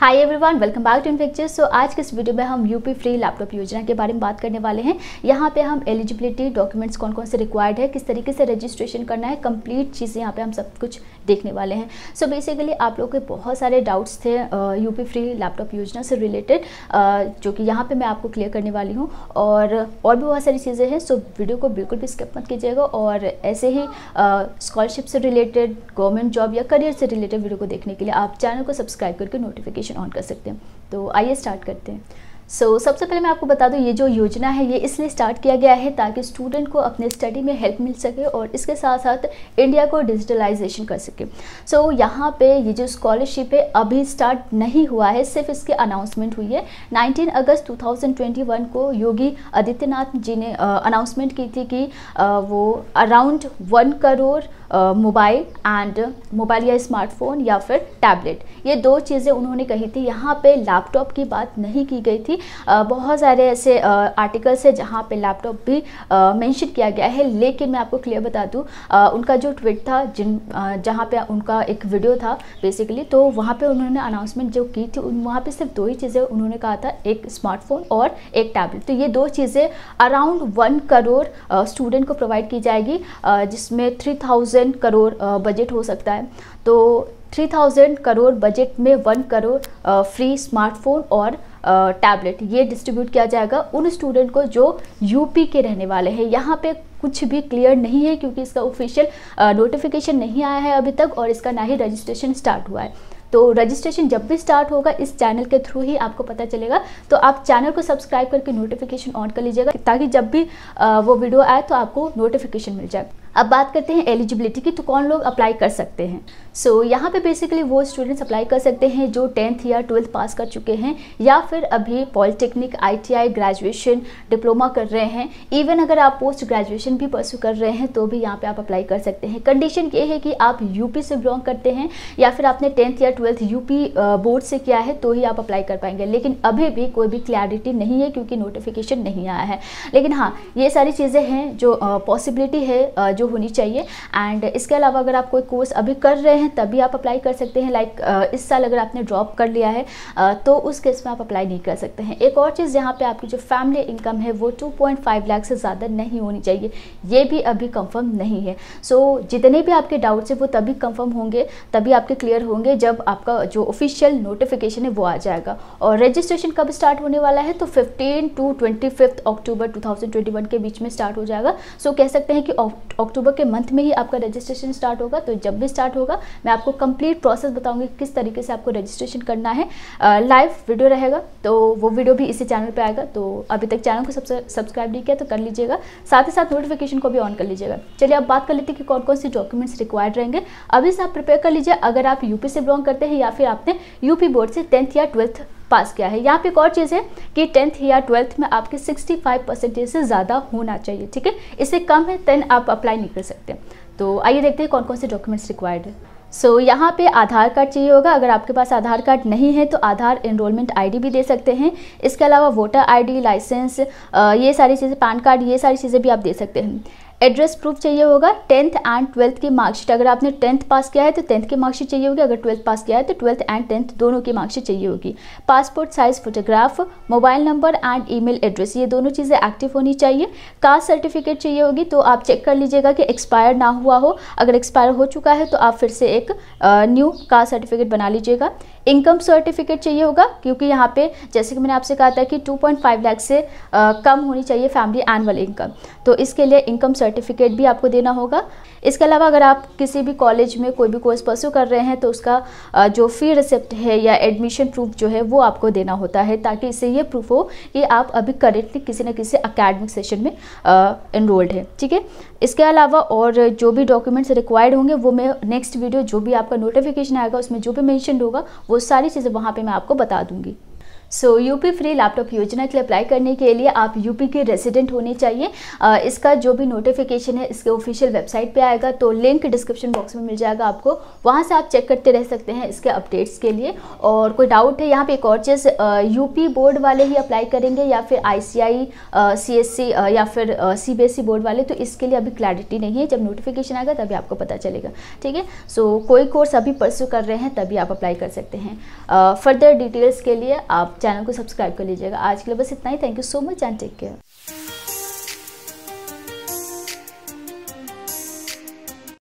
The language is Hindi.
hi everyone welcome back to in so आज के इस वीडियो में हम यूपी फ्री लैपटॉप योजना के बारे में बात करने वाले हैं यहाँ पे हम एलिजिबिलिटी डॉक्यूमेंट्स कौन कौन से रिक्वायर्ड है किस तरीके से रजिस्ट्रेशन करना है कंप्लीट चीज़ें यहाँ पे हम सब कुछ देखने वाले हैं सो so बेसिकली आप लोग के बहुत सारे डाउट्स थे यू फ्री लैपटॉप योजना से रिलेटेड जो कि यहाँ पर मैं आपको क्लियर करने वाली हूँ और और भी बहुत सारी चीज़ें हैं सो so वीडियो को बिल्कुल भी स्किप मत कीजिएगा और ऐसे ही स्कॉलरशिप से रिलेटेड गवर्नमेंट जॉब या करियर से रिलेटेड वीडियो को देखने के लिए आप चैनल को सब्सक्राइब करके नोटिफिकेशन नोटिफिकेशन ऑन कर सकते हैं तो आइए स्टार्ट करते हैं सो so, सबसे पहले मैं आपको बता दूं ये जो योजना है ये इसलिए स्टार्ट किया गया है ताकि स्टूडेंट को अपने स्टडी में हेल्प मिल सके और इसके साथ साथ इंडिया को डिजिटलाइजेशन कर सके सो so, यहाँ पे ये जो स्कॉलरशिप है अभी स्टार्ट नहीं हुआ है सिर्फ इसके अनाउंसमेंट हुई है 19 अगस्त 2021 को योगी आदित्यनाथ जी ने अनाउंसमेंट की थी कि आ, वो around one crore mobile and mobile या स्मार्टफोन या फिर टैबलेट ये दो चीज़ें उन्होंने कही थी यहाँ पर लैपटॉप की बात नहीं की गई थी बहुत सारे ऐसे आर्टिकल्स है जहाँ पे लैपटॉप भी मेंशन किया गया है लेकिन मैं आपको क्लियर बता दूँ उनका जो ट्वीट था जिन जहाँ पे उनका एक वीडियो था बेसिकली तो वहाँ पे उन्होंने अनाउंसमेंट जो की थी वहाँ पे सिर्फ दो ही चीज़ें उन्होंने कहा था एक स्मार्टफोन और एक टैबलेट तो ये दो चीज़ें अराउंड वन करोड़ स्टूडेंट को प्रोवाइड की जाएगी जिसमें थ्री थाउजेंड करोड़ बजट हो सकता है तो 3000 करोड़ बजट में 1 करोड़ फ्री स्मार्टफोन और टैबलेट ये डिस्ट्रीब्यूट किया जाएगा उन स्टूडेंट को जो यूपी के रहने वाले हैं यहाँ पे कुछ भी क्लियर नहीं है क्योंकि इसका ऑफिशियल नोटिफिकेशन नहीं आया है अभी तक और इसका ना ही रजिस्ट्रेशन स्टार्ट हुआ है तो रजिस्ट्रेशन जब भी स्टार्ट होगा इस चैनल के थ्रू ही आपको पता चलेगा तो आप चैनल को सब्सक्राइब करके नोटिफिकेशन ऑन कर लीजिएगा ताकि जब भी वो वीडियो आए तो आपको नोटिफिकेशन मिल जाए अब बात करते हैं एलिजिबिलिटी की तो कौन लोग अप्लाई कर सकते हैं सो so, यहाँ पे बेसिकली वो स्टूडेंट्स अप्लाई कर सकते हैं जो टेंथ या ट्वेल्थ पास कर चुके हैं या फिर अभी पॉलिटेक्निक आईटीआई ग्रेजुएशन डिप्लोमा कर रहे हैं इवन अगर आप पोस्ट ग्रेजुएशन भी परसू कर रहे हैं तो भी यहाँ पे आप अप्लाई कर सकते हैं कंडीशन ये है कि आप यूपी से बिलोंग करते हैं या फिर आपने टेंथ या ट्वेल्थ यूपी बोर्ड से किया है तो ही आप अप्लाई कर पाएंगे लेकिन अभी भी कोई भी क्लैरिटी नहीं है क्योंकि नोटिफिकेशन नहीं आया है लेकिन हाँ ये सारी चीज़ें हैं जो पॉसिबिलिटी है जो होनी चाहिए एंड इसके अलावा अगर आप कोई कोर्स अभी कर रहे हैं तभी आप अप्लाई कर सकते हैं लाइक इस साल अगर आपने ड्रॉप कर लिया है तो उस केस में आप अप्लाई नहीं कर सकते हैं एक और चीज़ यहाँ पर आपकी जो फैमिली इनकम है वो टू लाख से ज़्यादा नहीं होनी चाहिए ये भी अभी कंफर्म नहीं है सो so, जितने भी आपके डाउट्स हैं वो तभी कंफर्म होंगे तभी आपके क्लियर होंगे जब आपका जो ऑफिशियल नोटिफिकेशन है वो आ जाएगा और रजिस्ट्रेशन कब स्टार्ट होने वाला है तो 15 टू 25 अक्टूबर 2021 के बीच में स्टार्ट हो जाएगा सो so, कह सकते हैं कि अक्टूबर के मंथ में ही आपका रजिस्ट्रेशन स्टार्ट होगा तो जब भी स्टार्ट होगा मैं आपको कंप्लीट प्रोसेस बताऊंगी किस तरीके से आपको रजिस्ट्रेशन करना है लाइव वीडियो रहेगा तो वो वीडियो भी इसी चैनल पर आएगा तो अभी तक चैनल को सब्सक्राइब नहीं किया तो कर लीजिएगा साथ ही साथ नोटिफिकेशन को भी ऑन कर लीजिएगा चलिए आप बात कर लेते हैं कि कौन कौन से डॉक्यूमेंट्स रिक्वायर्ड रहेंगे अभी से आप प्रिपेयर कर लीजिए अगर आप यूपी से बिलोंग करते हैं या फिर आपने यूपी बोर्ड से टेंथ या ट्वेल्थ पास किया है यहाँ पे एक और चीज़ है कि टेंथ या ट्वेल्थ में आपके 65 परसेंटेज से ज़्यादा होना चाहिए ठीक है इससे कम है देन आप अप्लाई नहीं कर सकते तो आइए देखते हैं कौन कौन से डॉक्यूमेंट्स रिक्वायर्ड है सो so, यहाँ पे आधार कार्ड चाहिए होगा अगर आपके पास आधार कार्ड नहीं है तो आधार इनरोलमेंट आईडी भी दे सकते हैं इसके अलावा वोटर आईडी लाइसेंस ये सारी चीज़ें पैन कार्ड ये सारी चीज़ें भी आप दे सकते हैं एड्रेस प्रूफ चाहिए होगा टेंथ एंड ट्वेल्थ की मार्कशीट अगर आपने टेंथ पास किया है तो टेंथ की मार्कशीट चाहिए होगी अगर ट्वेल्थ पास किया है तो ट्वेल्थ एंड टेंथ दोनों की मार्कशीट चाहिए होगी passport size photograph mobile number and email address ये दोनों चीज़ें एक्टिव होनी चाहिए कास्ट सर्टिफिकेट चाहिए होगी तो आप चेक कर लीजिएगा कि एक्सपायर ना हुआ हो अगर एक्सपायर हो चुका है तो आप फिर से एक न्यू कास्ट सर्टिफिकेट बना लीजिएगा इनकम सर्टिफिकेट चाहिए होगा क्योंकि यहाँ पे जैसे कि मैंने आपसे कहा था कि 2.5 लाख से आ, कम होनी चाहिए फैमिली एनुअल इनकम तो इसके लिए इनकम सर्टिफिकेट सर्टिफिकेट भी आपको देना होगा इसके अलावा अगर आप किसी भी कॉलेज में कोई भी कोर्स परस्यू कर रहे हैं तो उसका जो फ़ी रिसिप्ट है या एडमिशन प्रूफ जो है वो आपको देना होता है ताकि इससे ये प्रूफ हो कि आप अभी करेक्टली किसी न किसी अकेडमिक सेशन में इनरोल्ड है ठीक है इसके अलावा और जो भी डॉक्यूमेंट्स रिक्वायर्ड होंगे वो मैं नेक्स्ट वीडियो जो भी आपका नोटिफिकेशन आएगा उसमें जो भी मैंशन होगा वो सारी चीज़ें वहाँ पर मैं आपको बता दूँगी सो यूपी फ्री लैपटॉप योजना के लिए अप्लाई करने के लिए आप यूपी के रेजिडेंट होने चाहिए आ, इसका जो भी नोटिफिकेशन है इसके ऑफिशियल वेबसाइट पे आएगा तो लिंक डिस्क्रिप्शन बॉक्स में मिल जाएगा आपको वहाँ से आप चेक करते रह सकते हैं इसके अपडेट्स के लिए और कोई डाउट है यहाँ पे एक और चीज़ यूपी बोर्ड वाले ही अप्लाई करेंगे या फिर आई सी या फिर सी बोर्ड e वाले तो इसके लिए अभी क्लैरिटी नहीं है जब नोटिफिकेशन आएगा तभी आपको पता चलेगा ठीक है सो कोई कोर्स अभी परसू कर रहे हैं तभी आप अप्लाई कर सकते हैं फर्दर डिटेल्स के लिए आप चैनल को सब्सक्राइब कर लीजिएगा आज के लिए बस इतना ही thank you so much and take care